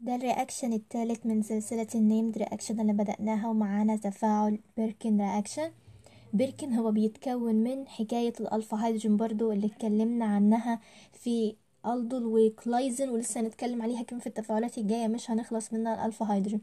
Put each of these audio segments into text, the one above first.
ده الرياكشن التالت من سلسلة النيمد رياكشن اللي بدأناها ومعانا تفاعل بيركن رياكشن بيركن هو بيتكون من حكاية الألفا هيدروجين برضو اللي اتكلمنا عنها في ألدول وكلايزن ولسه هنتكلم عليها كمان في التفاعلات الجاية مش هنخلص منها الألفا هيدروجين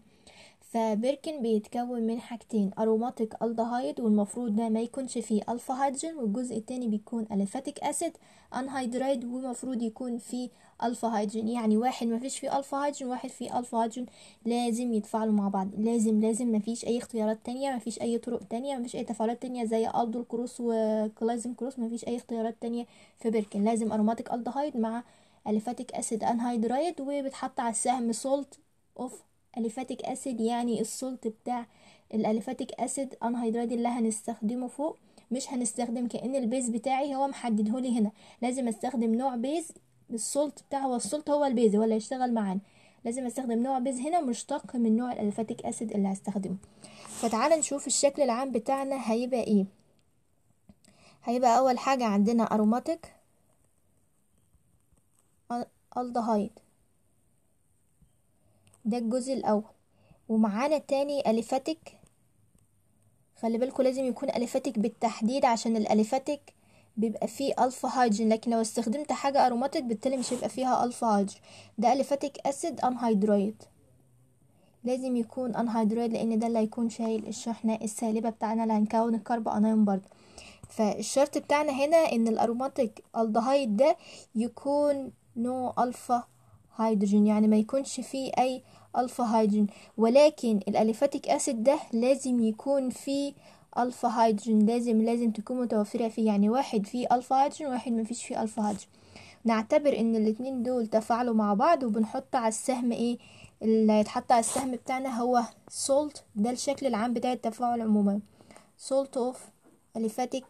فبيركن بيتكون من حاجتين أروماتيك الدهايد والمفروض ده ما يكونش فيه ألفا هيدروجين والجزء التاني بيكون ألفاتيك أسيد أنهيدرايد ومفروض يكون فيه ألفا هيدروجين يعني واحد مفيش فيه ألفا هيدروجين واحد فيه ألفا هيدروجين لازم يتفاعلوا مع بعض لازم لازم مفيش أي اختيارات تانية مفيش أي طرق تانية مفيش أي تفاعلات تانية زي ألدول كروس وكلايزم كروس مفيش أي اختيارات تانية في بيركن لازم أروماتيك الدهايد مع ألفاتيك أسيد أنهيدرايد وبتحط على السهم سولت أوف الفاتيك اسيد يعني السولت بتاع الالفاتيك اسيد انهيدرات اللي هنستخدمه فوق مش هنستخدم كأن البيز بتاعي هو محددهولي هنا لازم استخدم نوع بيز السولت بتاع هو السولت هو البيز ولا يشتغل معانا لازم استخدم نوع بيز هنا مشتق من نوع الالفاتيك اسيد اللي هستخدمه فتعال نشوف الشكل العام بتاعنا هيبقى ايه هيبقى اول حاجة عندنا اروماتيك الدهايد ده الجزء الاول ومعانا تاني اليفاتيك خلي بالكوا لازم يكون اليفاتيك بالتحديد عشان الاليفاتيك بيبقى فيه الفا هيدروجين لكن لو استخدمت حاجه اروماتيك بالتالي مش هيبقى فيها الفا هيدروجين ده اليفاتيك اسيد أنهيدرويد لازم يكون أنهيدرويد لان ده اللي هيكون شايل الشحنه السالبه بتاعنا اللي هنكون الكرب انايون برضه فالشرط بتاعنا هنا ان الاروماتيك الدهايد ده يكون نوع الفا هيدروجين يعني ما يكونش فيه أي ألفا هيدروجين ولكن الأليفاتيك أسيد ده لازم يكون فيه ألفا هيدروجين لازم لازم تكون متوفرة فيه يعني واحد فيه ألفا هيدروجين واحد مفيش فيه ألفا هيدروجين نعتبر ان الاتنين دول تفاعلوا مع بعض وبنحط على السهم ايه اللي هيتحط على السهم بتاعنا هو سولت ده الشكل العام بتاع التفاعل عموما سولت اوف اليفاتيك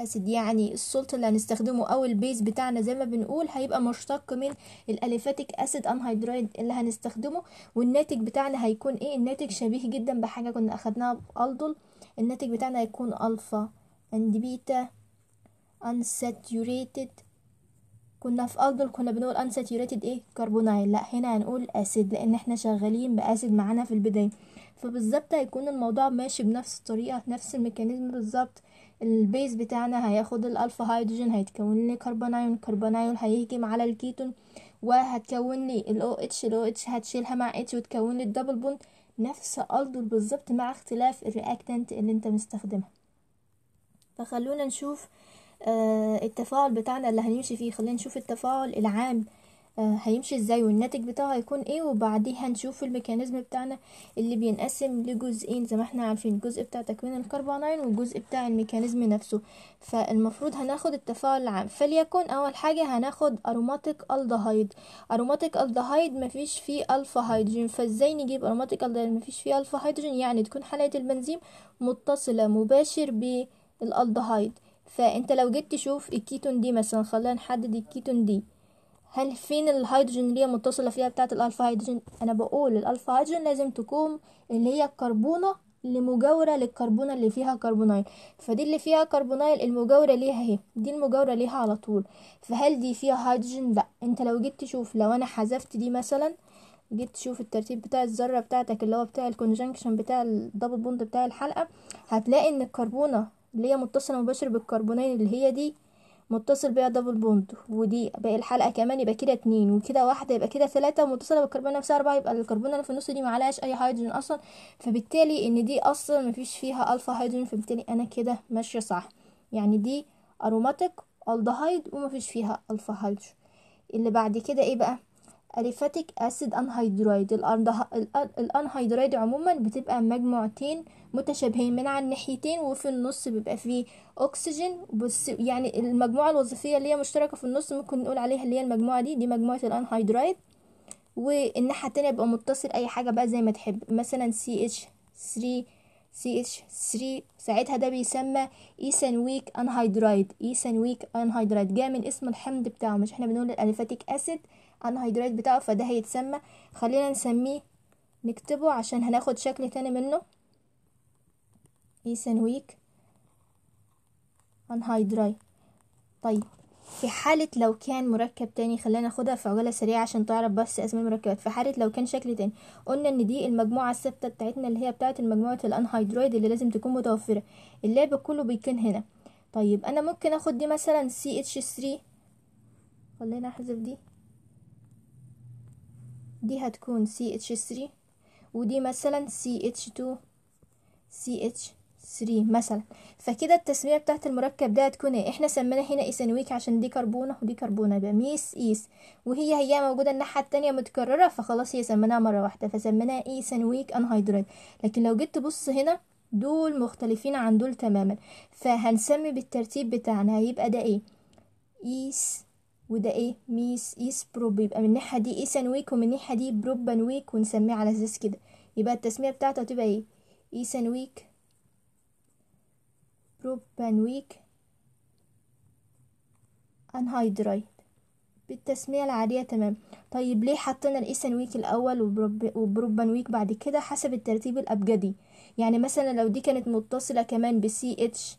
اسيد يعني السولت اللي هنستخدمه او البيز بتاعنا زي ما بنقول هيبقى مشتق من الاليفاتيك اسيد انهيدرايد اللي هنستخدمه والناتج بتاعنا هيكون ايه الناتج شبيه جدا بحاجه كنا اخدناها بالدول الناتج بتاعنا هيكون الفا اند بيتا أنساتيوريتد كنا في افضل كنا بنقول انساتيوريتد ايه كربونايل لا هنا هنقول اسيد لان احنا شغالين باسيد معانا في البدايه فبالظبط هيكون الموضوع ماشي بنفس الطريقه نفس الميكانيزم بالظبط البيز بتاعنا هياخد الالفا هيدروجين هيتكون لي كربونايون الكربونايون هيهجم على الكيتون وهتكون لي الاو اتش الاو اتش هتشيلها مع اتش وتكون لي الدبل بوند نفس الدول بالظبط مع اختلاف الرياكتنت اللي انت مستخدمها فخلونا نشوف آه، التفاعل بتاعنا اللي هنمشي فيه خلينا نشوف التفاعل العام آه، هيمشي ازاي والناتج بتاعه هيكون ايه وبعديها هنشوف الميكانيزم بتاعنا اللي بينقسم لجزئين زي ما احنا عارفين الجزء بتاع تكوين الكربوناين والجزء بتاع الميكانيزم نفسه فالمفروض هناخد التفاعل العام فليكن اول حاجه هناخد اروماتيك الدهايد اروماتيك الدهايد مفيش فيه الفا هيدروجين فازاي نجيب اروماتيك الدهايد مفيش فيه الفا هيدروجين يعني تكون حلقه البنزين متصله مباشر بالالدهايد فانت لو جيت تشوف الكيتون دي مثلا خلينا نحدد الكيتون دي هل فين الهيدروجين اللي هي متصله فيها بتاعه الالفا هيدروجين انا بقول الالفا هيدروجين لازم تكون اللي هي الكربونه اللي مجاوره للكربونه اللي فيها كربونايل فدي اللي فيها كربونايل المجاوره ليها اهي دي المجاوره ليها على طول فهل دي فيها هيدروجين لا انت لو جيت تشوف لو انا حذفت دي مثلا جيت تشوف الترتيب بتاع الذره بتاعتك اللي هو بتاع الكونجنكشن بتاع الدبل بوند بتاع الحلقه هتلاقي ان الكربونه اللي هي متصله مباشر بالكربونين اللي هي دي متصل بيها دبل بوند ودي باقي الحلقه كمان يبقى كده اتنين وكده واحده يبقى كده تلاته متصله بالكربون نفسها اربعه يبقى الكربون اللي في النص دي معلهاش اي هيدروجين اصلا فبالتالي ان دي اصلا مفيش فيها الفا هيدروجين فبالتالي انا كده ماشيه صح يعني دي اروماتيك الدهايد ومفيش فيها الفا هيدروجين اللي بعد كده ايه بقى اليفاتيك اسيد انهيدرايد الأنهيدرويد عموما بتبقى مجموعتين متشابهين من على الناحيتين وفي النص بيبقى فيه اكسجين بس يعني المجموعه الوظيفيه اللي هي مشتركه في النص ممكن نقول عليها اللي هي المجموعه دي دي مجموعه الأنهيدرويد والناحيه التانية بيبقى متصل اي حاجه بقى زي ما تحب مثلا سي اتش 3 CH3 ساعتها ده بيسمى ايثانويك انهيدرايد ايثانويك انهيدرايد جاي من اسم الحمض بتاعه مش احنا بنقول الاليفاتيك اسيد انهيدرايد بتاعه فده هيتسمى خلينا نسميه نكتبه عشان هناخد شكل تاني منه ايثانويك انهيدرايد طيب في حالة لو كان مركب تاني خلينا ناخدها في عجلة سريعة عشان تعرف بس اسم المركبات في حالة لو كان شكل تاني قلنا إن دي المجموعة الثابتة بتاعتنا اللي هي بتاعة المجموعة الانهيدرويد اللي لازم تكون متوفرة اللعب كله بيكون هنا طيب أنا ممكن أخد دي مثلا سي اتش 3 خلينا أحذف دي دي هتكون سي اتش 3 ودي مثلا سي اتش 2 سي اتش 3 مثلا فكده التسميه بتاعت المركب ده هتكون ايه احنا سمينا هنا ايثانويك عشان دي كربونه ودي كربونه يبقى ميس ايس وهي هي موجوده الناحيه التانية متكرره فخلاص هي سميناها مره واحده فسميناها ايثانويك انهيدرات لكن لو جيت تبص هنا دول مختلفين عن دول تماما فهنسمي بالترتيب بتاعنا هيبقى ده ايه ايس وده ايه ميس ايس بروب يبقى من الناحيه دي ايثانويك ومن الناحيه دي بروبانويك ونسميه على اساس كده يبقى التسميه بتاعته هتبقى ايه ايثانويك بروبانويك انهيدرايت بالتسمية العادية تمام طيب ليه حطينا الايثانويك الاول وبروبانويك بعد كده حسب الترتيب الابجدي يعني مثلا لو دي كانت متصلة كمان بسي اتش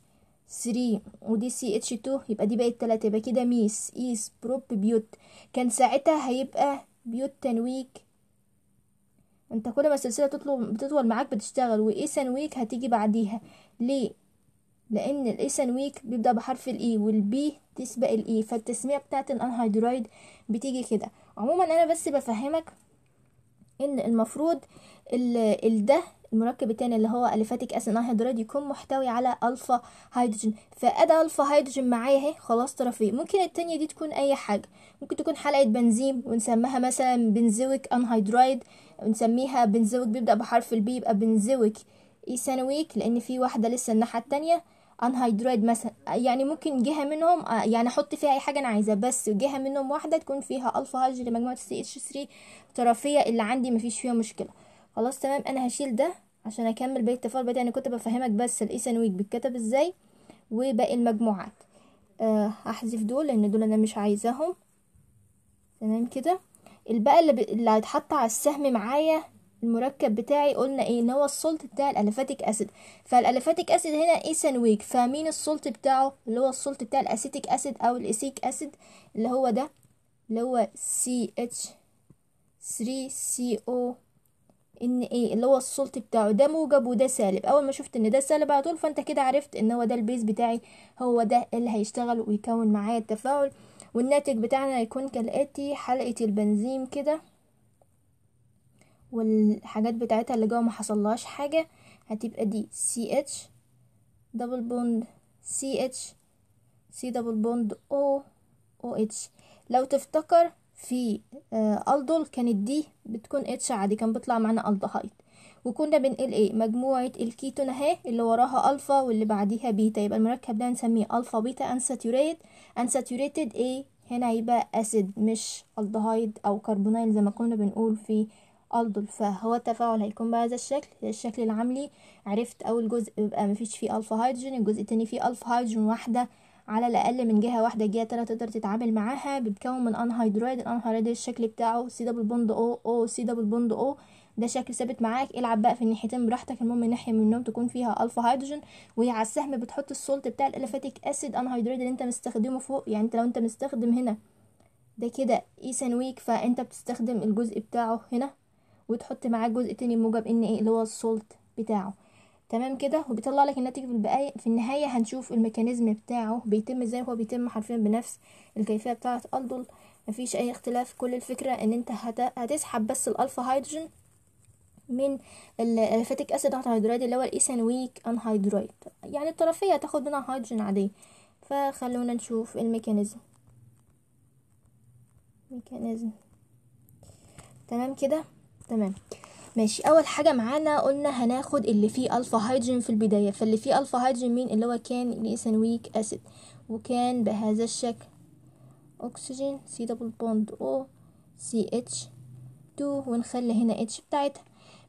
3 ودي سي اتش 2 يبقى دي بقت 3 يبقى كده ميس ايس بروب بيوت كان ساعتها هيبقى بيوت تنويك انت كل ما السلسله تطول بتطول معاك بتشتغل وايثان ويك هتيجي بعديها ليه لان الاي ويك بيبدا بحرف الاي e والبي تسبق الاي e، فالتسميه بتاعت الانهيدرويد بتيجي كده عموما انا بس بفهمك ان المفروض ده المركب التاني اللي هو الفاتيك اسيد انهيدرايد يكون محتوي على الفا هيدروجين فادى الفا هيدروجين معايا اهي خلاص طرفيه ممكن التانية دي تكون اي حاجه ممكن تكون حلقه بنزين ونسميها مثلا بنزويك انهيدرويد ونسميها بنزويك بيبدا بحرف البي يبقى بنزويك ايثانويك e لان في واحده لسه الناحيه التانية انهايدرويد مثلا يعني ممكن جهه منهم آه، يعني احط فيها اي حاجه انا عايزاه بس جهه منهم واحده تكون فيها الفا هج لمجموعه سي اتش 3 طرفيه اللي عندي مفيش فيها مشكله خلاص تمام انا هشيل ده عشان اكمل باقي التفاعل بتاعي انا كنت بفهمك بس ويك بيتكتب ازاي وباقي المجموعات آه، هحذف دول لان دول انا مش عايزاهم تمام كده الباقي اللي, ب... اللي هيتحط على السهم معايا المركب بتاعي قلنا ايه ان هو السولت بتاع الالفاتيك اسيد فالالفاتيك اسيد هنا ايه ويك فمين السولت بتاعه اللي هو السولت بتاع الاسيتيك اسيد او الاسيك اسيد اللي هو ده اللي هو سي اتش 3 سي او ان ايه اللي هو السولت بتاعه ده موجب وده سالب اول ما شفت ان ده سالب على طول فانت كده عرفت ان هو ده البيز بتاعي هو ده اللي هيشتغل ويكون معايا التفاعل والناتج بتاعنا هيكون كالاتي حلقه البنزين كده والحاجات بتاعتها اللي جوه ما حصلهاش حاجه هتبقى دي سي اتش دبل بوند سي اتش سي دبل بوند او او اتش لو تفتكر في الدول آه، كانت دي بتكون اتش عادي كان بيطلع معانا الدهايد وكنا بنقول ايه مجموعه الكيتون اهي اللي وراها الفا واللي بعديها بيتا يبقى المركب ده هنسميه الفا بيتا انساتيوريت انساتيوريتد ايه هنا هيبقى اسيد مش الدهايد او كربونيل زي ما كنا بنقول في الضل فهو التفاعل هيكون بهذا الشكل الشكل العملي عرفت اول جزء يبقى مفيش فيه الفا هيدروجين الجزء التاني فيه الفا هيدروجين واحده على الاقل من جهه واحده الجهه التانية تقدر تتعامل معاها بيتكون من انهيدرايد الانهيدرايد الشكل بتاعه سي دبل بوند او او سي دبل بوند او ده شكل ثابت معاك العب بقى في الناحيتين براحتك المهم الناحيه منهم تكون فيها الفا هيدروجين وهي على السهم بتحط السولت بتاع الالفاتيك اسيد انهيدرويد اللي انت مستخدمه فوق يعني انت لو انت مستخدم هنا ده كده ايثان ويك فانت بتستخدم الجزء بتاعه هنا وتحط معاه جزء تاني موجب ان ايه اللي هو السولت بتاعه تمام كده وبيطلع لك الناتج في البقاية في النهايه هنشوف الميكانيزم بتاعه بيتم ازاي هو بيتم حرفيا بنفس الكيفيه بتاعه الدول مفيش اي اختلاف كل الفكره ان انت هتسحب بس الالفا هيدروجين من الفاتيك اسيد هيدرايد اللي هو ان انهيدرايد e يعني الطرفيه هتاخد منها هيدروجين عاديه فخلونا نشوف الميكانيزم ميكانيزم تمام كده تمام ماشي اول حاجه معانا قلنا هناخد اللي فيه الفا هيدروجين في البدايه فاللي فيه الفا هيدروجين مين اللي هو كان الايثانويك اسيد وكان بهذا الشكل اكسجين سي دبل بوند او سي اتش 2 ونخلي هنا اتش بتاعتها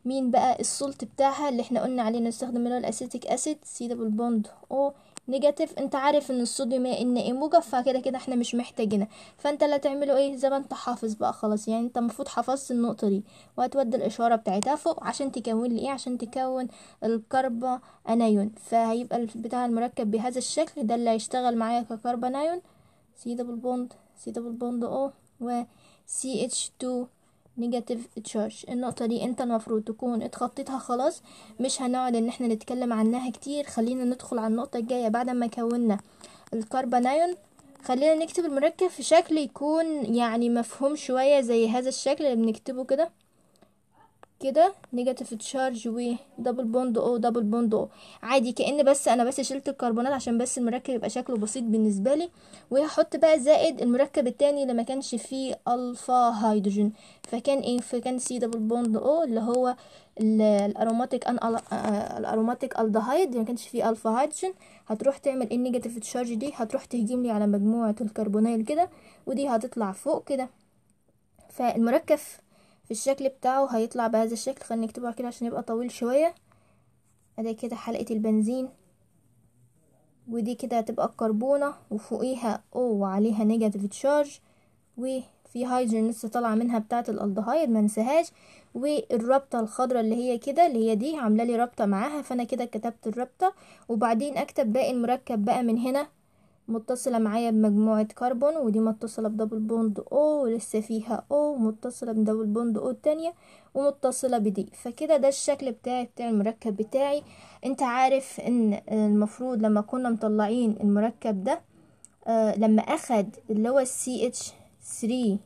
مين بقى السولت بتاعها اللي احنا قلنا عليه نستخدم اللي هو الاسيتيك اسيد سي دبل بوند او نيجاتيف انت عارف ان الصوديوم ان ايه موجب فكده كده احنا مش محتاجينها فانت اللي هتعمله ايه زي ما انت حافظ بقى خلاص يعني انت المفروض حفظت النقطه دي وهتودي الاشاره بتاعتها فوق عشان تكون لي ايه عشان تكون الكربا انايون فهيبقى بتاع المركب بهذا الشكل ده اللي هيشتغل معايا ككربا انايون سي دبل بوند سي دبل بوند او و سي اتش 2 نيجاتيف تشارج النقطه دي انت المفروض تكون اتخطيتها خلاص مش هنقعد ان احنا نتكلم عنها كتير خلينا ندخل على النقطه الجايه بعد ما كوننا الكربونايون خلينا نكتب المركب في شكل يكون يعني مفهوم شويه زي هذا الشكل اللي بنكتبه كده كده نيجاتيف تشارج و دبل بوند او دبل بوند او عادي كأن بس انا بس شلت الكربونات عشان بس المركب يبقى شكله بسيط بالنسبه لي وهحط بقى زائد المركب التاني اللي ما كانش فيه الفا هيدروجين فكان ايه فكان سي دبل بوند او اللي هو الاروماتيك ان الاروماتيك الدهايد ما كانش فيه الفا هيدروجين هتروح تعمل النيجاتيف تشارج دي هتروح تهجم لي على مجموعه الكربونيل كده ودي هتطلع فوق كده فالمركب الشكل بتاعه هيطلع بهذا الشكل خلينا نكتبه كده عشان يبقى طويل شوية ادي كده حلقة البنزين ودي كده هتبقى الكربونة وفوقيها او وعليها نيجاتيف تشارج وفي هيدروجين لسه طالعة منها بتاعة الالدهايد منساهاش والرابطة الخضراء اللي هي كده اللي هي دي عاملة لي رابطة معاها فانا كده كتبت الرابطة وبعدين اكتب باقي المركب بقى من هنا متصلة معايا بمجموعة كربون ودي متصلة بدبل بوند او ولسه فيها او متصلة بدبل بوند او التانية ومتصلة بدي فكده ده الشكل بتاعي بتاع المركب بتاعي انت عارف ان المفروض لما كنا مطلعين المركب ده آه لما اخد اللي هو السي اتش 3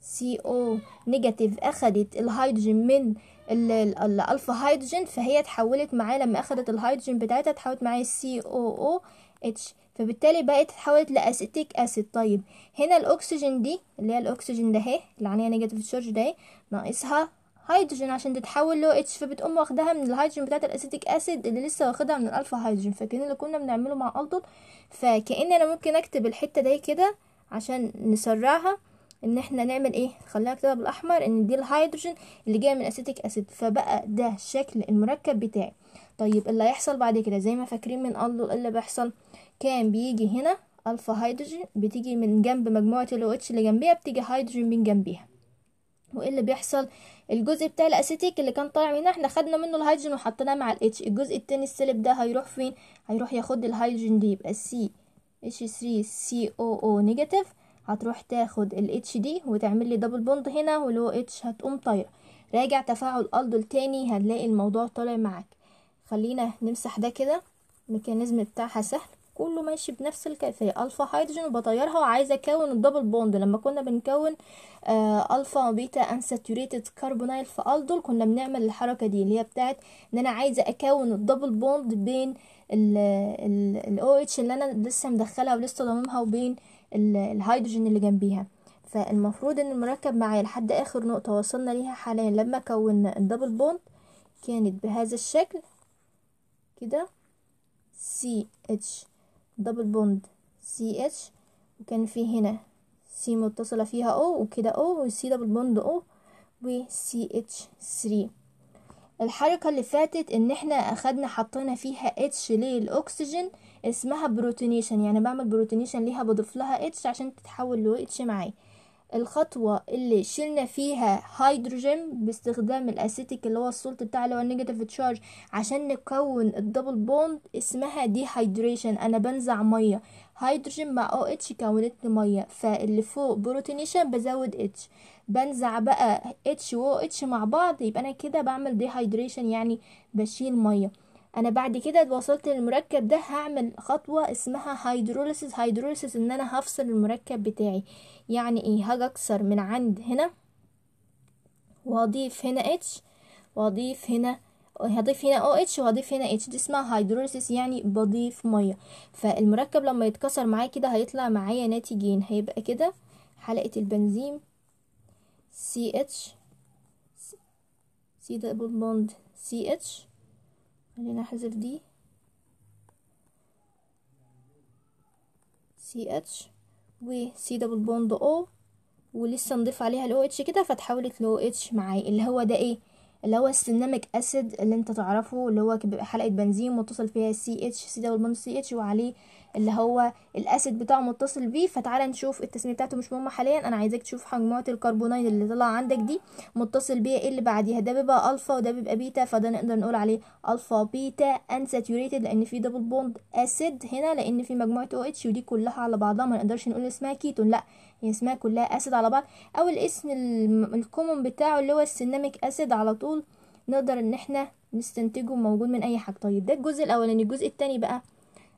سي او نيجاتيف اخدت الهيدروجين من الالفا هيدروجين فهي اتحولت معايا لما اخدت الهيدروجين بتاعتها اتحولت معايا السي او او اتش فبالتالي بقت اتحولت لاسيتيك اسيد طيب هنا الاكسجين دي اللي هي الاكسجين ده اهي اللي عليها نيجاتيف تشارج ده ناقصها هيدروجين عشان تتحول لو اتش فبتقوم واخداها من الهيدروجين بتاعت الاسيتيك اسيد اللي لسه واخدها من الالفا هيدروجين فاكرين اللي كنا بنعمله مع الدول فكأن انا ممكن اكتب الحته دي كده عشان نسرعها ان احنا نعمل ايه خليها كده بالاحمر ان دي الهيدروجين اللي جايه من الاسيتيك اسيد فبقى ده شكل المركب بتاعي طيب اللي هيحصل بعد كده زي ما فاكرين من الدول اللي بيحصل كان بيجي هنا الفا هيدروجين بتيجي من جنب مجموعه ال OH اللي جنبيها بتيجي هيدروجين من جنبيها وايه اللي بيحصل الجزء بتاع الاسيتيك اللي كان طالع هنا احنا خدنا منه الهيدروجين وحطيناه مع الاتش الجزء التاني السالب ده هيروح فين هيروح ياخد الهيدروجين دي يبقى سي اتش 3 سي او او نيجاتيف هتروح تاخد الاتش دي وتعمل لي دبل بوند هنا واللي OH اتش هتقوم طايره راجع تفاعل الدول تاني هنلاقي الموضوع طالع معاك خلينا نمسح ده كده الميكانيزم بتاعها سهل كله ماشي بنفس الكيفيه الفا هيدروجين وبطيرها وعايزه اكون الدبل بوند لما كنا بنكون آه الفا وبيتا انساتوريتد كاربونيل في الدول كنا بنعمل الحركه دي اللي هي بتاعت ان انا عايزه اكون الدبل بوند بين ال او اتش اللي انا لسه مدخلها ولسه ضامنها وبين الهيدروجين اللي جنبيها فالمفروض ان المركب معايا لحد اخر نقطه وصلنا ليها حاليا لما كونا الدبل بوند كانت بهذا الشكل كده CH دبل بوند سي اتش وكان في هنا سي متصلة فيها او وكده او وسي دبل بوند او وسي اتش 3 الحركة اللي فاتت ان احنا اخدنا حطينا فيها اتش للاكسجين اسمها بروتينيشن يعني بعمل بروتينيشن ليها بضيف لها اتش عشان تتحول لو اتش معايا الخطوة اللي شلنا فيها هيدروجين باستخدام الاسيتيك اللي هو السولت بتاع اللي هو النيجاتيف تشارج عشان نكون الدبل بوند اسمها دي هيدريشن انا بنزع ميه هيدروجين مع او اتش كونت ميه فاللي فوق بروتينيشن بزود اتش بنزع بقى اتش و اتش مع بعض يبقى انا كده بعمل دي هيدريشن يعني بشيل ميه انا بعد كده وصلت للمركب ده هعمل خطوه اسمها هيدروليسيس هيدروليسيس ان انا هفصل المركب بتاعي يعني ايه هاجي اكسر من عند هنا وهضيف هنا اتش وهضيف هنا هضيف هنا او اتش وهضيف هنا اتش دي اسمها هيدروليسيس يعني بضيف ميه فالمركب لما يتكسر معايا كده هيطلع معايا ناتجين هيبقى كده حلقه البنزين سي اتش سي دبل بوند سي اتش خلينا احذف دي سي اتش وسي دبل بوند او ولسه نضيف عليها الاو اتش كده فتحولت لو اتش معايا اللي هو ده ايه اللي هو السيناميك اسيد اللي انت تعرفه اللي هو بيبقى حلقه بنزين متصل فيها سي اتش سي دبل بوند سي اتش وعليه اللي هو الاسيد بتاعه متصل بيه فتعالى نشوف التسميه بتاعته مش مهمه حاليا انا عايزاك تشوف مجموعه الكربونات اللي طلع عندك دي متصل بيها ايه اللي بعديها ده بيبقى الفا وده بيبقى بيتا فده نقدر نقول عليه الفا بيتا انساتيوريتد لان في دبل بوند اسيد هنا لان في مجموعه او اتش ودي كلها على بعضها ما نقدرش نقول اسمها كيتون لا يعني اسمها كلها اسيد على بعض او الاسم الكومون بتاعه اللي هو السيناميك اسيد على طول نقدر ان احنا نستنتجه موجود من اي حاجه طيب ده الجزء الاولاني الجزء التاني بقى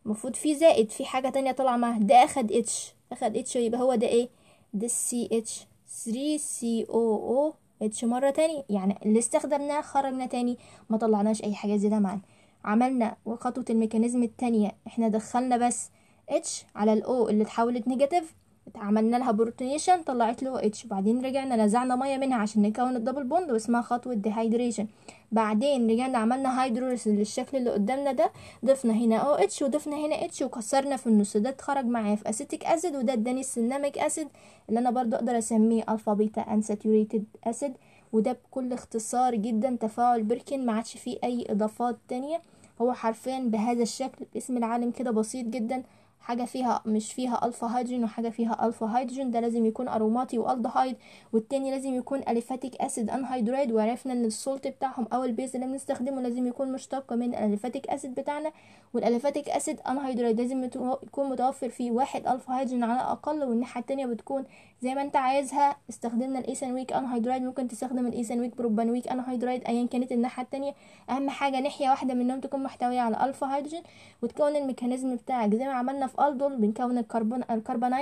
المفروض فيه زائد في حاجه تانية طالعه معاه ده اخد اتش اخد اتش يبقى هو ده ايه ده السي اتش 3 سي او او اتش مره تانية يعني اللي استخدمناه خرجنا تاني ما طلعناش اي حاجه زياده معانا عملنا خطوه الميكانيزم التانية احنا دخلنا بس اتش على الاو اللي اتحولت نيجاتيف عملنا لها بروتونيشن طلعت له اتش وبعدين رجعنا نزعنا ميه منها عشان نكون الدبل بوند واسمها خطوه ديهايدريشن بعدين رجعنا عملنا هيدروليس للشكل اللي قدامنا ده ضفنا هنا او اتش وضفنا هنا اتش وكسرنا في النص ده اتخرج معايا في اسيتيك اسيد وده اداني السيناميك اسيد اللي انا برضو اقدر اسميه الفا بيتا انساتوريتد اسيد وده بكل اختصار جدا تفاعل بيركن ما عادش فيه اي اضافات تانية هو حرفيا بهذا الشكل اسم العالم كده بسيط جدا حاجة فيها مش فيها ألفا هيدروجين وحاجة فيها ألفا هيدروجين ده لازم يكون أروماتي والدهايد والتاني لازم يكون أليفاتيك أسيد أنهيدرايد وعرفنا إن السولت بتاعهم أو البيز اللي بنستخدمه لازم يكون مشتق من الأليفاتيك أسيد بتاعنا والأليفاتيك أسيد أنهيدرايد لازم يكون متوفر فيه واحد ألفا هيدروجين على الأقل والناحية التانية بتكون زي ما أنت عايزها استخدمنا ويك أنهيدرايد ممكن تستخدم بروبان بروبانويك أنهيدرايد أيا كانت الناحية التانية أهم حاجة ناحية واحدة منهم تكون محتوية على ألفا هيدروجين وتكون الميكانيزم بتاعك زي ما عملنا في الدون بنكون الكربون الكربون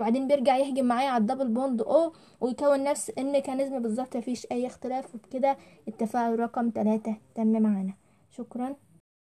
وبعدين بيرجع يهجم معايا على الدبل بوند او ويكون نفس الميكانيزم بالظبط مفيش اي اختلاف وبكده التفاعل رقم ثلاثة تم معانا شكرا